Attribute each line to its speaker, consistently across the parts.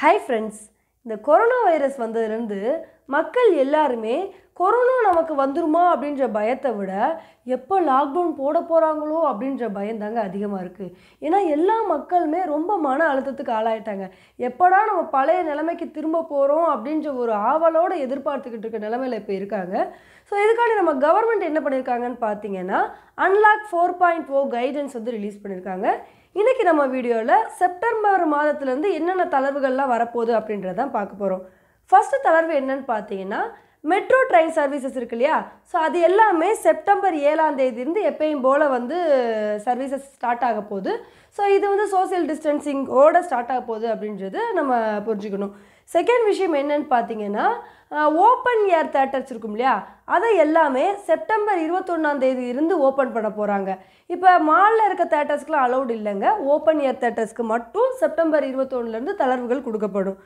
Speaker 1: hi friends இந்த corona virus வந்ததுலேருந்து மக்கள் எல்லாருமே கொரோனா நமக்கு வந்துருமா அப்படின்ற பயத்தை விட எப்போ லாக்டவுன் போட போகிறாங்களோ அப்படின்ற பயம் தாங்க அதிகமாக இருக்குது ஏன்னா எல்லா மக்களுமே ரொம்ப மன அழுத்தத்துக்கு ஆளாயிட்டாங்க எப்படா நம்ம பழைய நிலைமைக்கு திரும்ப போகிறோம் அப்படின்ற ஒரு ஆவலோடு எதிர்பார்த்துக்கிட்டு இருக்க நிலைமையில் இப்போ இருக்காங்க ஸோ இதுக்காண்டி நம்ம கவர்மெண்ட் என்ன பண்ணியிருக்காங்கன்னு பார்த்தீங்கன்னா unlock four point O oh guidance வந்து ரிலீஸ் பண்ணியிருக்காங்க இன்றைக்கி நம்ம வீடியோவில் செப்டம்பர் மாதத்துலேருந்து என்னென்ன தளர்வுகள்லாம் வரப்போகுது அப்படின்றதான் பார்க்க போகிறோம் ஃபஸ்ட்டு தளர்வு என்னன்னு பார்த்தீங்கன்னா மெட்ரோ ட்ரெயின் சர்வீசஸ் இருக்கு இல்லையா ஸோ அது எல்லாமே செப்டம்பர் ஏழாம் தேதியிருந்து எப்பயும் போல் வந்து சர்வீசஸ் ஸ்டார்ட் ஆக போகுது ஸோ இது வந்து சோசியல் டிஸ்டன்சிங்கோடு ஸ்டார்ட் ஆக போகுது அப்படின்றது நம்ம புரிஞ்சுக்கணும் செகண்ட் விஷயம் என்னன்னு பார்த்தீங்கன்னா ஓப்பன் ஏர் தேட்டர்ஸ் இருக்கும் இல்லையா அதை எல்லாமே செப்டம்பர் இருபத்தொன்னாம் தேதி இருந்து ஓப்பன் பண்ண போகிறாங்க இப்போ மாலில் இருக்க தேட்டர்ஸ்க்குலாம் அலௌடு இல்லைங்க ஓப்பன் ஏர் தேட்டர்ஸ்க்கு மட்டும் செப்டம்பர் இருபத்தொன்னுலேருந்து தளர்வுகள் கொடுக்கப்படும்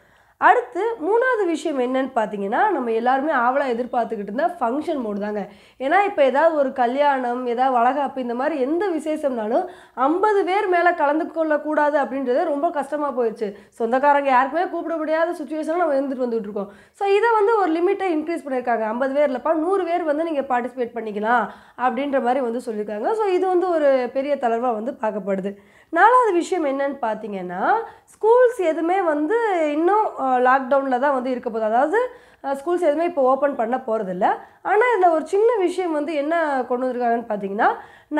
Speaker 1: அடுத்து மூணாவது விஷயம் என்னன்னு பார்த்தீங்கன்னா நம்ம எல்லாருமே ஆவலாக எதிர்பார்த்துக்கிட்டு இருந்தால் ஃபங்க்ஷன் மோடு தாங்க ஏன்னா இப்போ ஏதாவது ஒரு கல்யாணம் ஏதாவது வளகாப்பு இந்த மாதிரி எந்த விசேஷம்னாலும் ஐம்பது பேர் மேலே கலந்து கொள்ளக்கூடாது அப்படின்றது ரொம்ப கஷ்டமாக போயிடுச்சு சொந்தக்காரங்க யாருக்குமே கூப்பிட முடியாத சுச்சுவேஷனில் நம்ம இருந்துட்டு வந்துட்டு இருக்கோம் ஸோ இதை வந்து ஒரு லிமிட்டை இன்க்ரீஸ் பண்ணியிருக்காங்க ஐம்பது பேர் இல்லைப்பா நூறு பேர் வந்து நீங்கள் பார்ட்டிசிபேட் பண்ணிக்கலாம் அப்படின்ற மாதிரி வந்து சொல்லியிருக்காங்க ஸோ இது வந்து ஒரு பெரிய தளர்வாக வந்து பார்க்கப்படுது நாலாவது விஷயம் என்னன்னு பார்த்தீங்கன்னா ஸ்கூல்ஸ் எதுவுமே வந்து இன்னும் லாக்டவுனில் தான் வந்து இருக்க போகுது அதாவது ஸ்கூல்ஸ் எதுவுமே இப்போ ஓப்பன் பண்ண போகிறதில்ல ஆனால் இதில் ஒரு சின்ன விஷயம் வந்து என்ன கொண்டு வந்திருக்காங்கன்னு பார்த்தீங்கன்னா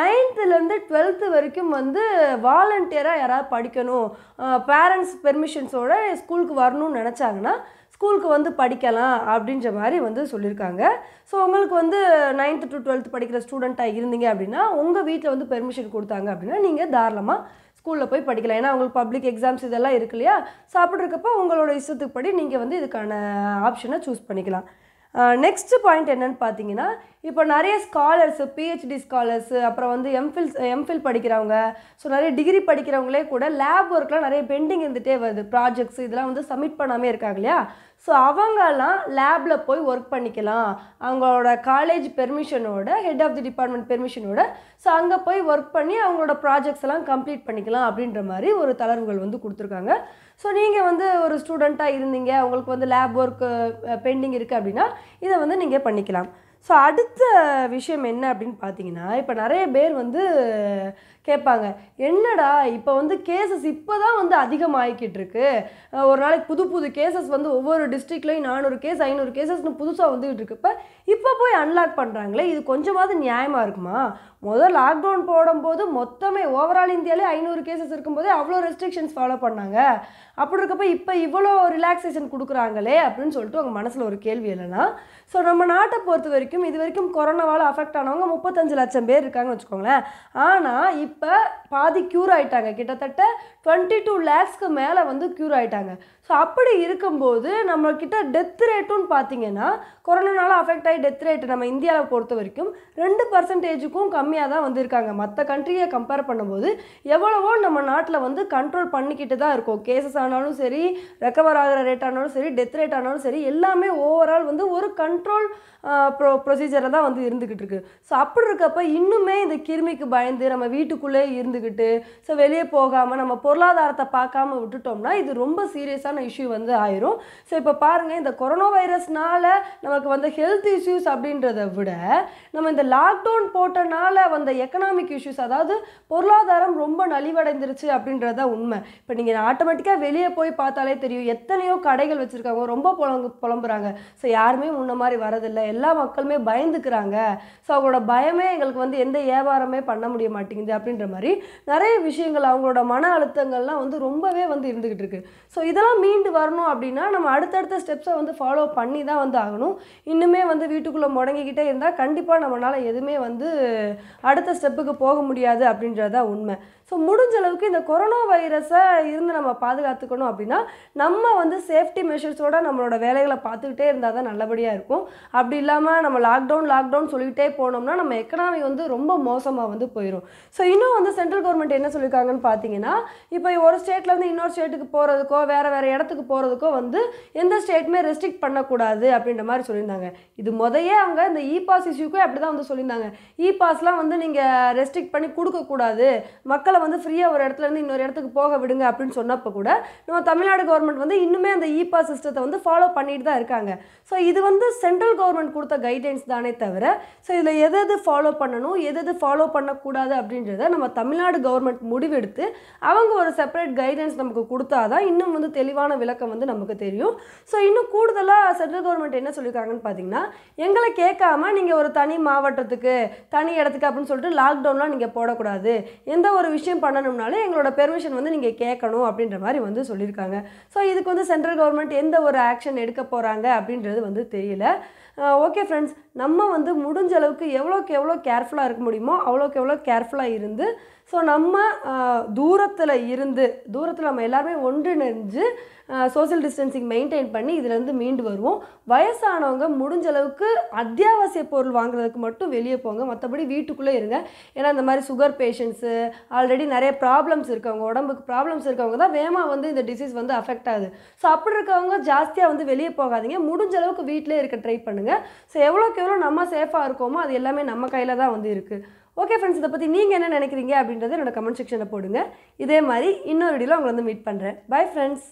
Speaker 1: நைன்த்துலேருந்து டுவெல்த்து வரைக்கும் வந்து வாலண்டியராக யாராவது படிக்கணும் பேரண்ட்ஸ் பெர்மிஷன்ஸோட ஸ்கூலுக்கு வரணும்னு நினச்சாங்கன்னா ஸ்கூலுக்கு வந்து படிக்கலாம் அப்படின்ற மாதிரி வந்து சொல்லியிருக்காங்க ஸோ உங்களுக்கு வந்து நைன்த்து டு டுவெல்த் படிக்கிற ஸ்டூடெண்ட்டாக இருந்தீங்க அப்படின்னா உங்கள் வீட்டில் வந்து பெர்மிஷன் கொடுத்தாங்க அப்படின்னா நீங்கள் தாராளமாக ஸ்கூலில் போய் படிக்கலாம் ஏன்னா அவங்களுக்கு பப்ளிக் எக்ஸாம்ஸ் இதெல்லாம் இருக்கு இல்லையா சாப்பிட்றக்கப்போ உங்களோட இஷ்டத்துக்கு படி நீங்கள் வந்து இதுக்கான ஆப்ஷனை சூஸ் பண்ணிக்கலாம் நெக்ஸ்ட்டு பாயிண்ட் என்னென்னு பார்த்தீங்கன்னா இப்போ நிறைய ஸ்காலர்ஸு பிஹெச்டி ஸ்காலர்ஸு அப்புறம் வந்து எம்ஃபில் எம்ஃபில் படிக்கிறவங்க ஸோ நிறைய டிகிரி படிக்கிறவங்களே கூட லேப் ஒர்க்லாம் நிறைய பெண்டிங் இருந்துகிட்டே வருது ப்ராஜெக்ட்ஸ் இதெல்லாம் வந்து சப்மிட் பண்ணாமே இருக்காங்க இல்லையா ஸோ அவங்கெல்லாம் லேபில் போய் ஒர்க் பண்ணிக்கலாம் அவங்களோட காலேஜ் பெர்மிஷனோட ஹெட் ஆஃப் தி டிபார்ட்மெண்ட் பெர்மிஷனோட ஸோ அங்கே போய் ஒர்க் பண்ணி அவங்களோட ப்ராஜெக்ட்ஸ் எல்லாம் கம்ப்ளீட் பண்ணிக்கலாம் அப்படின்ற மாதிரி ஒரு தளர்வுகள் வந்து கொடுத்துருக்காங்க ஸோ நீங்கள் வந்து ஒரு ஸ்டூடெண்ட்டாக இருந்தீங்க உங்களுக்கு வந்து லேப் ஒர்க் பெண்டிங் இருக்குது அப்படின்னா இதை வந்து நீங்கள் பண்ணிக்கலாம் ஸோ அடுத்த விஷயம் என்ன அப்படின்னு பார்த்தீங்கன்னா இப்போ நிறைய பேர் வந்து கேட்பாங்க என்னடா இப்போ வந்து கேசஸ் இப்போ தான் வந்து அதிகமாகிக்கிட்டு இருக்கு ஒரு நாளைக்கு புது புது கேசஸ் வந்து ஒவ்வொரு டிஸ்ட்ரிக்ட்லேயும் நானூறு கேஸ் ஐநூறு கேசஸ்னு புதுசாக வந்துக்கிட்டு இருக்கு இப்போ இப்போ போய் அன்லாக் பண்ணுறாங்களே இது கொஞ்சமாவது நியாயமாக இருக்குமா முதல் லாக்டவுன் போடும்போது மொத்தமே ஓவரால் இந்தியாவிலே ஐநூறு கேசஸ் இருக்கும்போதே அவ்வளோ ரெஸ்ட்ரிக்ஷன்ஸ் ஃபாலோ பண்ணாங்க அப்படி இருக்கப்போ இப்போ இவ்வளோ ரிலாக்ஸேஷன் கொடுக்குறாங்களே அப்படின்னு சொல்லிட்டு அவங்க மனசில் ஒரு கேள்வி இல்லைன்னா ஸோ நம்ம நாட்டை பொறுத்த வரைக்கும் இது வரைக்கும் கொரோனாவால் அஃபெக்ட் ஆனவங்க முப்பத்தஞ்சு லட்சம் பேர் இருக்காங்கன்னு வச்சுக்கோங்களேன் ஆனால் இப் இப்போ பாதி க்யூர் ஆகிட்டாங்க கிட்டத்தட்ட டுவெண்ட்டி டூ லேக்ஸ்க்கு மேலே வந்து க்யூர் ஆகிட்டாங்க ஸோ அப்படி இருக்கும்போது நம்மக்கிட்ட டெத் ரேட்டுன்னு பார்த்தீங்கன்னா கொரோனானால அஃபெக்ட் ஆகி டெத் ரேட் நம்ம இந்தியாவை பொறுத்த வரைக்கும் ரெண்டு பர்சன்டேஜுக்கும் கம்மியாக தான் வந்திருக்காங்க மற்ற கண்ட்ரியை கம்பேர் பண்ணும்போது எவ்வளவோ நம்ம நாட்டில் வந்து கண்ட்ரோல் பண்ணிக்கிட்டு தான் இருக்கும் கேசஸ் ஆனாலும் சரி ரெக்கவர் ஆகிற ரேட் ஆனாலும் சரி டெத் ரேட் ஆனாலும் சரி எல்லாமே ஓவரால் வந்து ஒரு கண்ட்ரோல் ப்ரொ ப்ரொசீஜரை தான் வந்து இருந்துக்கிட்டு இருக்கு ஸோ அப்படி இருக்கப்போ இன்னுமே இந்த கிருமிக்கு பயந்து நம்ம வீட்டுக்கு வீட்டுக்குள்ளே இருந்துக்கிட்டு ஸோ வெளியே போகாமல் நம்ம பொருளாதாரத்தை பார்க்காம விட்டுட்டோம்னா இது ரொம்ப சீரியஸான இஷ்யூ வந்து ஆயிரும் ஸோ இப்போ பாருங்கள் இந்த கொரோனா வைரஸ்னால நமக்கு வந்த ஹெல்த் இஷ்யூஸ் அப்படின்றத விட நம்ம இந்த லாக்டவுன் போட்டனால வந்த எக்கனாமிக் இஷ்யூஸ் அதாவது பொருளாதாரம் ரொம்ப நலிவடைந்துருச்சு அப்படின்றத உண்மை இப்போ நீங்கள் ஆட்டோமேட்டிக்காக வெளியே போய் பார்த்தாலே தெரியும் எத்தனையோ கடைகள் வச்சுருக்காங்க ரொம்ப புலம்பு புலம்புறாங்க ஸோ யாருமே முன்ன மாதிரி வரதில்லை எல்லா மக்களுமே பயந்துக்கிறாங்க ஸோ அவங்களோட பயமே எங்களுக்கு வந்து எந்த வியாபாரமே பண்ண முடிய மாட்டேங்குது அப்படின்னு அப்படின்ற மாதிரி நிறைய விஷயங்கள் அவங்களோட மன அழுத்தங்கள்லாம் வந்து ரொம்பவே வந்து இருந்துக்கிட்டு இருக்குது ஸோ இதெல்லாம் மீண்டு வரணும் அப்படின்னா நம்ம அடுத்தடுத்த ஸ்டெப்ஸை வந்து ஃபாலோ பண்ணி தான் வந்து ஆகணும் இன்னுமே வந்து வீட்டுக்குள்ளே முடங்கிக்கிட்டே இருந்தால் கண்டிப்பாக நம்மளால் எதுவுமே வந்து அடுத்த ஸ்டெப்புக்கு போக முடியாது அப்படின்றது தான் உண்மை ஸோ முடிஞ்ச அளவுக்கு இந்த கொரோனா வைரஸை இருந்து நம்ம பாதுகாத்துக்கணும் அப்படின்னா நம்ம வந்து சேஃப்டி மெஷர்ஸோட நம்மளோட வேலைகளை பார்த்துக்கிட்டே இருந்தால் தான் நல்லபடியாக இருக்கும் அப்படி இல்லாமல் நம்ம லாக்டவுன் லாக்டவுன் சொல்லிக்கிட்டே போனோம்னா நம்ம எக்கனாமி வந்து ரொம்ப மோசமாக வந்து போயிடும் ஸோ இன்னும் இன்னும் வந்து சென்ட்ரல் கவர்மெண்ட் என்ன சொல்லியிருக்காங்கன்னு பார்த்தீங்கன்னா இப்போ ஒரு ஸ்டேட்லேருந்து இன்னொரு ஸ்டேட்டுக்கு போகிறதுக்கோ வேறு வேறு இடத்துக்கு போகிறதுக்கோ வந்து எந்த ஸ்டேட்டுமே ரெஸ்ட்ரிக்ட் பண்ணக்கூடாது அப்படின்ற மாதிரி சொல்லியிருந்தாங்க இது முதையே அவங்க இந்த இ பாஸ் இஷ்யூக்கும் அப்படி தான் வந்து சொல்லியிருந்தாங்க இ பாஸ்லாம் வந்து நீங்கள் ரெஸ்ட்ரிக்ட் பண்ணி கொடுக்கக்கூடாது மக்களை வந்து ஃப்ரீயாக ஒரு இடத்துலேருந்து இன்னொரு இடத்துக்கு போக விடுங்க அப்படின்னு சொன்னப்போ கூட நம்ம தமிழ்நாடு கவர்மெண்ட் வந்து இன்னுமே அந்த இ பாஸ் சிஸ்டத்தை வந்து ஃபாலோ பண்ணிட்டு தான் இருக்காங்க ஸோ இது வந்து சென்ட்ரல் கவர்மெண்ட் கொடுத்த கைட்லைன்ஸ் தானே தவிர ஸோ இதில் எது எது ஃபாலோ பண்ணணும் எது எது ஃபாலோ பண்ணக்கூடாது அப்படின்றத நம்ம தமிழ்நாடு கவர்மெண்ட் முடிவெடுத்து அவங்க ஒரு செப்பரேட் கைடன்ஸ் நமக்கு கொடுத்தா தான் இன்னும் வந்து தெளிவான விளக்கம் வந்து நமக்கு தெரியும் ஸோ இன்னும் கூடுதலாக சென்ட்ரல் கவர்மெண்ட் என்ன சொல்லியிருக்காங்கன்னு பார்த்தீங்கன்னா எங்களை கேட்காம நீங்கள் ஒரு தனி மாவட்டத்துக்கு தனி இடத்துக்கு அப்படின்னு சொல்லிட்டு லாக்டவுன்லாம் நீங்கள் போடக்கூடாது எந்த ஒரு விஷயம் பண்ணணும்னாலும் எங்களோட பெர்மிஷன் வந்து நீங்கள் கேட்கணும் அப்படின்ற மாதிரி வந்து சொல்லியிருக்காங்க ஸோ இதுக்கு வந்து சென்ட்ரல் கவர்மெண்ட் எந்த ஒரு ஆக்ஷன் எடுக்க போகிறாங்க அப்படின்றது வந்து தெரியல ஓகே ஃப்ரெண்ட்ஸ் நம்ம வந்து முடிஞ்ச அளவுக்கு எவ்வளோக்கு எவ்வளோ கேர்ஃபுல்லாக இருக்க முடியுமோ அவ்வளோக்கு எவ்வளோ கேர்ஃபுல்லாக இருந்து வருது ஸோ நம்ம தூரத்தில் இருந்து தூரத்தில் நம்ம எல்லாருமே ஒன்றிணைஞ்சு சோசியல் டிஸ்டன்சிங் மெயின்டைன் பண்ணி இதுலேருந்து மீண்டு வருவோம் வயசானவங்க முடிஞ்ச அளவுக்கு அத்தியாவசிய பொருள் வாங்குறதுக்கு மட்டும் வெளியே போங்க மற்றபடி வீட்டுக்குள்ளே இருங்க ஏன்னா இந்த மாதிரி சுகர் பேஷண்ட்ஸு ஆல்ரெடி நிறைய ப்ராப்ளம்ஸ் இருக்கவங்க உடம்புக்கு ப்ராப்ளம்ஸ் இருக்கவங்க தான் வேகமாக வந்து இந்த டிசீஸ் வந்து அஃபெக்ட் ஆகுது ஸோ அப்படி இருக்கவங்க ஜாஸ்தியாக வந்து வெளியே போகாதீங்க முடிஞ்ச அளவுக்கு வீட்டிலே இருக்க ட்ரை பண்ணுங்கள் ஸோ எவ்வளோக்கு எவ்வளோ நம்ம சேஃபாக இருக்கோமோ அது எல்லாமே நம்ம கையில் தான் வந்து இருக்குது ஓகே ஃப்ரெண்ட்ஸ் இதை பற்றி நீங்கள் என்ன நினைக்கிறீங்க அப்படின்றத என்னோட கமெண்ட் செக்ஷனில் போடுங்க இதே மாதிரி இன்னொரு வீடியோவில் உங்களை வந்து மீட் பண்ணுறேன் பை ஃப்ரெண்ட்ஸ்